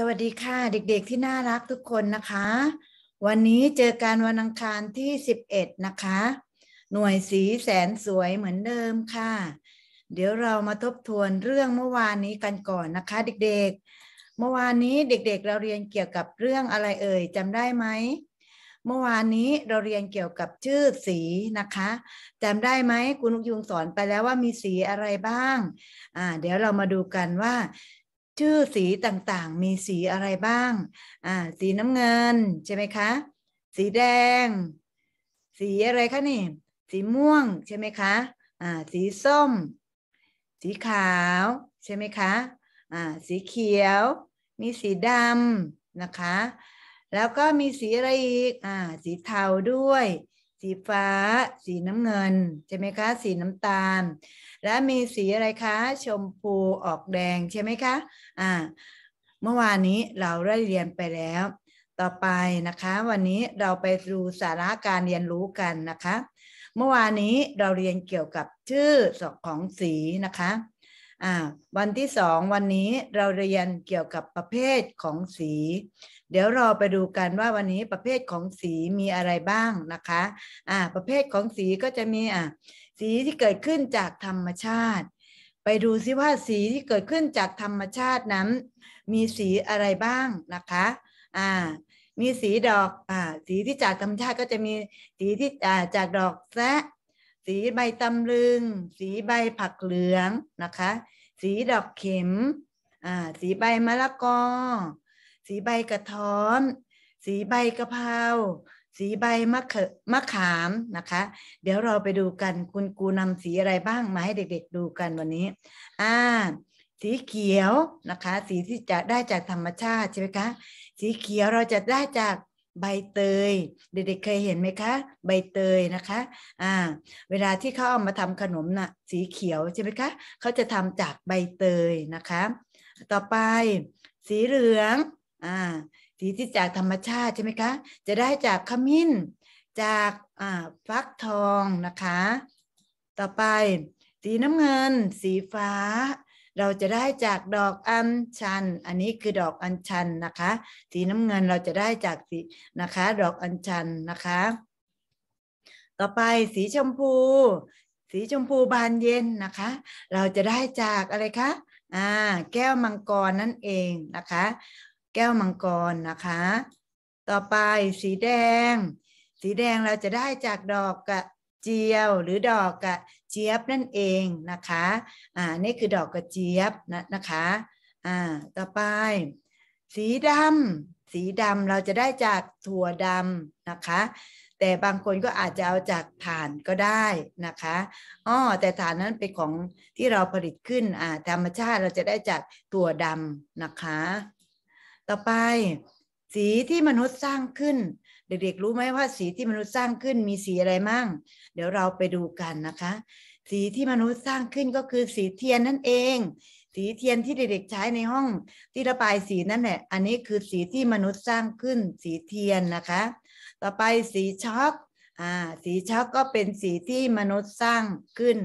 สวัสดีค่ะเด็กๆที่น่ารักทุกคนนะคะ วันนี้เจอการวันอังคารที่ 11 นะคะ หน่วยสีแสนสวยเหมือนเดิมค่ะ เดี๋ยวเรามาทบทวนเรื่องเมื่อวานนี้กันก่อนนะคะ เด็กๆ เมื่อวานนี้เด็กๆเราเรียนเกี่ยวกับเรื่องอะไรเอ่ยจำได้ไหมเมื่อวานนี้เราเรียนเกี่ยวกับชื่อสีนะคะจำได้ไหมคุณลูกยุงสอนไปแล้วว่ามีสีอะไรบ้างอ่าเดี๋ยวเรามาดูกันว่าชื่อสีต่างๆ มีสีอะไรบ้าง อ่า สีน้ำเงินใช่ไหมคะ สีแดง สีอะไรคะนี่ สีม่วงใช่ไหมคะ อ่า สีส้ม สีขาวใช่ไหมคะ อ่า สีเขียว มีสีดำนะคะ แล้วก็มีสีอะไรอีก อ่า สีเทาด้วยสีฟ้า สีน้ำเงิน ใช่ไหมคะ สีน้ำตาล และมีสีอะไรคะ ชมพูออกแดงใช่ไหมคะอ่าเมื่อวานนี้เราได้เรียนไปแล้ว ต่อไปนะคะ วันนี้เราไปดูสาระการเรียนรู้กันนะคะ เมื่อวานนี้เราเรียนเกี่ยวกับชื่อของสีนะคะวันที่สองวันนี้เราเรียนเกี่ยวกับประเภทของสี เดี๋ยวเราไปดูกันว่าวันนี้ประเภทของสีมีอะไรบ้างนะคะอ่าประเภทของสีก็จะมีอ่ะสีที่เกิดขึ้นจากธรรมชาติ ไปดูซิว่าสีที่เกิดขึ้นจากธรรมชาตินั้น มีสีอะไรบ้างนะคะอ่ามีสีดอกอ่าสีที่จากธรรมชาติก็จะมีสีที่อ่าจากดอกแซะสีใบตำลึง สีใบผักเหลืองนะคะ สีดอกเข็ม อ่า สีใบมะละกอ สีใบกระท้อน สีใบกะเพรา สีใบมะเขมะขามนะคะ เดี๋ยวเราไปดูกันคุณกูนำสีอะไรบ้าง มาให้เด็กๆ ดูกันวันนี้ อ่า สีเขียวนะคะ สีที่จะได้จากธรรมชาติใช่ไหมคะ สีเขียวเราจะได้จากใบเตย เด็กๆเคยเห็นไหมคะใบเตยนะคะอ่าเวลาที่เขาเอามาทำขนมนะ่ะสีเขียวใช่ไหมคะเขาจะทำจากใบเตยนะคะ ต่อไปสีเหลืองอ่าสีที่จากธรรมชาติใช่ไหมคะจะได้จากขมิ้น จากอ่าฟักทองนะคะ ต่อไป สีน้ำเงินสีฟ้าเราจะได้จากดอกอัญชัน อันนี้คือดอกอัญชันนะคะ สีน้ำเงินเราจะได้จากสีนะคะ ดอกอัญชันนะคะ ต่อไปสีชมพู สีชมพูบานเย็นนะคะ เราจะได้จากอะไรคะ อ่า แก้วมังกรนั่นเองนะคะ แก้วมังกรนะคะ ต่อไปสีแดง สีแดงเราจะได้จากดอกกะเจียวหรือดอกกระเจี๊ยบนั่นเองนะคะ อ่า นี่คือดอกกระเจี๊ยบนะนะคะ อ่า ต่อไป สีดำสีดำเราจะได้จากถั่วดำนะคะ แต่บางคนก็อาจจะเอาจากถ่านก็ได้นะคะอ๋อแต่ถ่านนั้นเป็นของที่เราผลิตขึ้น อ่า ธรรมชาติเราจะได้จากถั่วดำนะคะ ต่อไปสีที่มนุษย์สร้างขึ้น เด็กๆรู้ไหมว่าสีที่มนุษย์สร้างขึ้นมีสีอะไรมั่งเดี๋ยวเราไปดูกันนะคะ สีที่มนุษย์สร้างขึ้นก็คือสีเทียนนั่นเอง สีเทียนที่เด็กๆใช้ในห้องที่ระบายสีนั่นแหละอันนี้คือสีที่มนุษย์สร้างขึ้น สีเทียนนะคะ ต่อไปสีช็อกอ่าสีช็อกก็เป็นสีที่มนุษย์สร้างขึ้น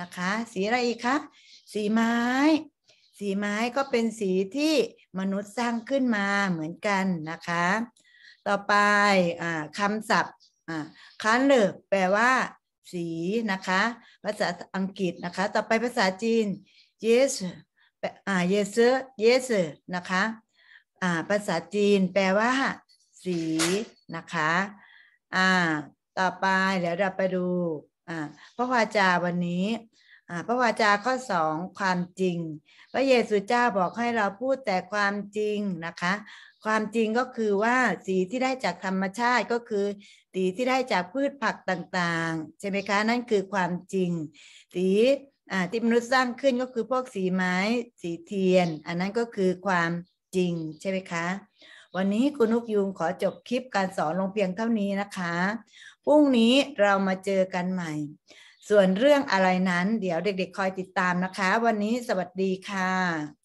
นะคะ สีอะไรอีกคะสีไม้ สีไม้ก็เป็นสีที่มนุษย์สร้างขึ้นมาเหมือนกันนะคะ ต่อไปอคำศัพท์คันเลกแปลว่าสีนะคะ ภาษาอังกฤษนะคะ ต่อไปภาษาจีนเยสอยา y เย y นะคะภาษาจีนแปลว่าสีนะคะต่อไปเดี๋ยวเราไปดูอพระวาจาวันนี้พระวาจาข้อสองความจริง พระเยซูเจ้าบอกให้เราพูดแต่ความจริงนะคะ ความจริงก็คือว่าสีที่ได้จากธรรมชาติก็คือ สีที่ได้จากพืชผักต่างๆ ใช่ไหมคะนั่นคือความจริง สีที่มนุษย์สร้างขึ้นก็คือพวกสีไม้ สีเทียน อันนั้นก็คือความจริงใช่ไหมคะวันนี้คุณนุกยุงขอจบคลิปการสอนลงเพียงเท่านี้นะคะพรุ่งนี้เรามาเจอกันใหม่ส่วนเรื่องอะไรนั้นเดี๋ยวเด็กๆคอยติดตามนะคะวันนี้สวัสดีค่ะ